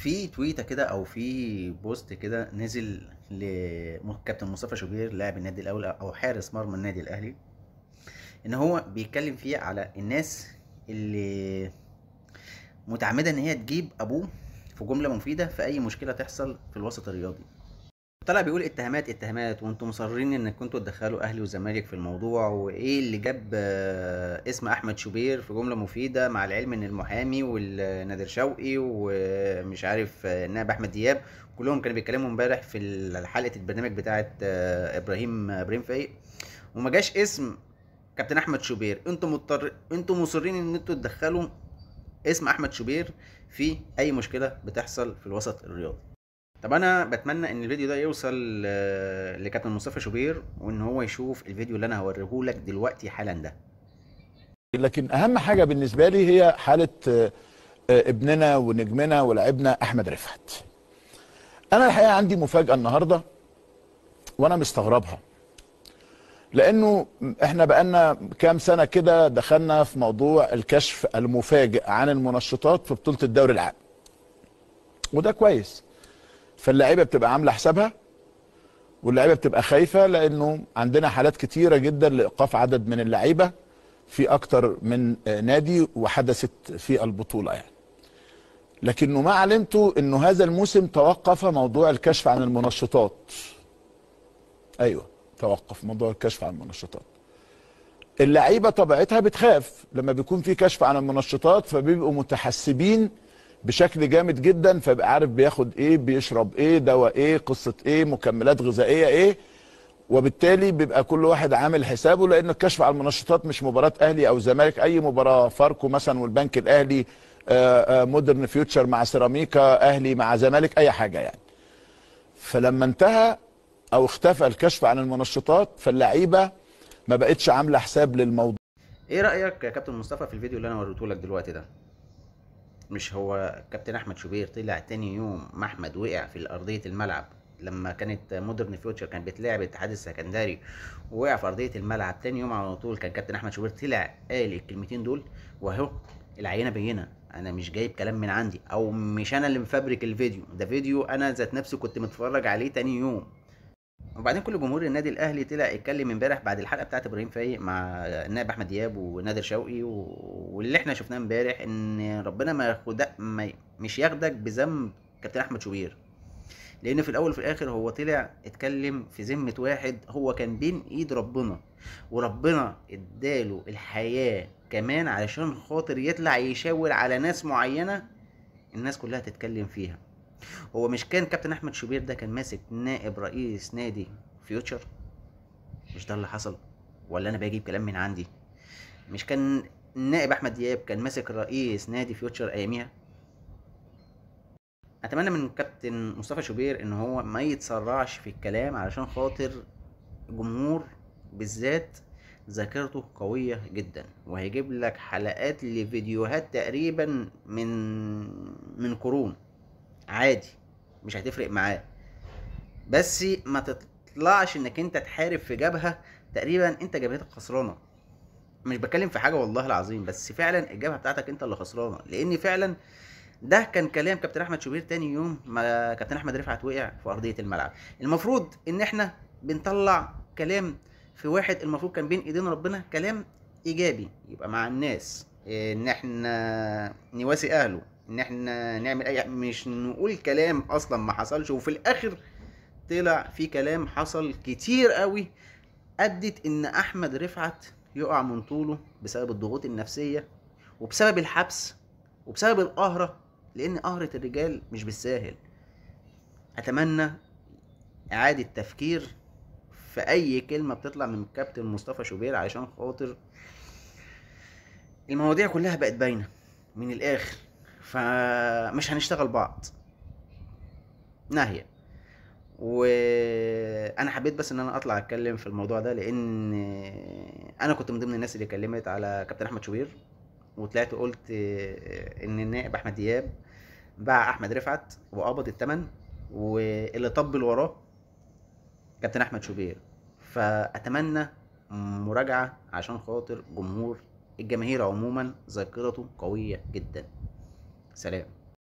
في تويته كده او في بوست كده نزل لكابتن مصطفى شوبير لاعب النادي الاول او حارس مرمى النادي الاهلي ان هو بيتكلم فيه على الناس اللي متعمده ان هي تجيب ابوه في جمله مفيده في اي مشكله تحصل في الوسط الرياضي طلع بيقول اتهامات اتهامات وانتم مصرين ان كنتوا تدخلوا اهلي وزمالك في الموضوع وايه اللي جاب آه، اسم احمد شوبير في جمله مفيده مع العلم ان المحامي والنادر شوقي ومش عارف النائب آه، احمد دياب كلهم كانوا بيتكلموا امبارح في حلقه البرنامج بتاعه آه، ابراهيم ابراهيم فايق وما جاش اسم كابتن احمد شوبير انتم مضطر انتم مصرين ان انتوا تدخلوا اسم احمد شوبير في اي مشكله بتحصل في الوسط الرياضي طب انا بتمنى ان الفيديو ده يوصل لكابتن مصطفى شوبير وان هو يشوف الفيديو اللي انا هوريه لك دلوقتي حالا ده لكن اهم حاجه بالنسبه لي هي حاله آه، ابننا ونجمنا ولاعبنا احمد رفعت انا الحقيقه عندي مفاجاه النهارده وانا مستغربها لانه احنا بقالنا كام سنه كده دخلنا في موضوع الكشف المفاجئ عن المنشطات في بطوله الدوري العام وده كويس فاللعيبه بتبقى عامله حسابها واللعيبه بتبقى خايفه لانه عندنا حالات كتيره جدا لايقاف عدد من اللعيبه في اكتر من نادي وحدثت في البطوله يعني لكنه ما علمته انه هذا الموسم توقف موضوع الكشف عن المنشطات ايوه توقف موضوع الكشف عن المنشطات اللعيبه طبيعتها بتخاف لما بيكون في كشف عن المنشطات فبيبقوا متحسبين بشكل جامد جدا فبقى عارف بياخد ايه بيشرب ايه دواء ايه قصه ايه مكملات غذائيه ايه وبالتالي بيبقى كل واحد عامل حسابه لان الكشف على المنشطات مش مباراه اهلي او زمالك اي مباراه فاركو مثلا والبنك الاهلي مودرن آه، فيوتشر آه، مع سيراميكا اهلي مع زمالك اي حاجه يعني فلما انتهى او اختفى الكشف عن المنشطات فاللعيبه ما بقتش عامله حساب للموضوع ايه رايك يا كابتن مصطفى في الفيديو اللي انا وريته لك دلوقتي ده مش هو كابتن احمد شوبير طلع تاني يوم ما احمد وقع في ارضيه الملعب لما كانت مودرن فيوتشر كانت بتلاعب الاتحاد السكندري ووقع في ارضيه الملعب تاني يوم على طول كان كابتن احمد شوبير طلع قال الكلمتين دول واهو العينه بينه انا مش جايب كلام من عندي او مش انا اللي مفبرك الفيديو ده فيديو انا ذات نفسي كنت متفرج عليه تاني يوم وبعدين كل جمهور النادي الاهلي طلع اتكلم امبارح بعد الحلقه بتاعت ابراهيم فايق مع النائب احمد دياب ونادر شوقي و... واللي احنا شفناه امبارح ان ربنا ما ياخد ما... مش ياخدك بذنب كابتن احمد شوبير لان في الاول وفي الاخر هو طلع اتكلم في ذمه واحد هو كان بين ايد ربنا وربنا اداله الحياه كمان علشان خاطر يطلع يشاور على ناس معينه الناس كلها تتكلم فيها هو مش كان كابتن احمد شوبير ده كان ماسك نائب رئيس نادي فيوتشر مش ده اللي حصل ولا انا بجيب كلام من عندي مش كان النائب احمد دياب كان ماسك رئيس نادي فيوتشر اياميها اتمنى من كابتن مصطفى شوبير ان هو ما يتسرعش في الكلام علشان خاطر جمهور بالذات ذاكرته قوية جدا وهيجيب لك حلقات لفيديوهات تقريبا من من قرون عادي مش هتفرق معاه بس ما تطلعش انك انت تحارب في جبهه تقريبا انت جبهتك خسرانه مش بتكلم في حاجه والله العظيم بس فعلا الجبهه بتاعتك انت اللي خسرانه لان فعلا ده كان كلام كابتن احمد شوبير تاني يوم ما كابتن احمد رفعت وقع في ارضيه الملعب المفروض ان احنا بنطلع كلام في واحد المفروض كان بين ايدين ربنا كلام ايجابي يبقى مع الناس ان احنا نواسي اهله ان احنا نعمل اي مش نقول كلام اصلا ما حصلش وفي الاخر طلع في كلام حصل كتير قوي ادت ان احمد رفعت يقع من طوله بسبب الضغوط النفسيه وبسبب الحبس وبسبب القهره لان قهره الرجال مش بالساهل اتمنى اعاده تفكير في اي كلمه بتطلع من كابتن مصطفى شوبير علشان خاطر المواضيع كلها بقت باينه من الاخر فمش هنشتغل بعض ناهية وانا حبيت بس ان انا اطلع اتكلم في الموضوع ده لان انا كنت من ضمن الناس اللي اتكلمت على كابتن احمد شوبير وطلعت وقلت ان النائب احمد دياب باع احمد رفعت وقبض الثمن واللي طبل وراه كابتن احمد شوبير فاتمنى مراجعه عشان خاطر جمهور الجماهير عموما ذاكرته قويه جدا 谢谢。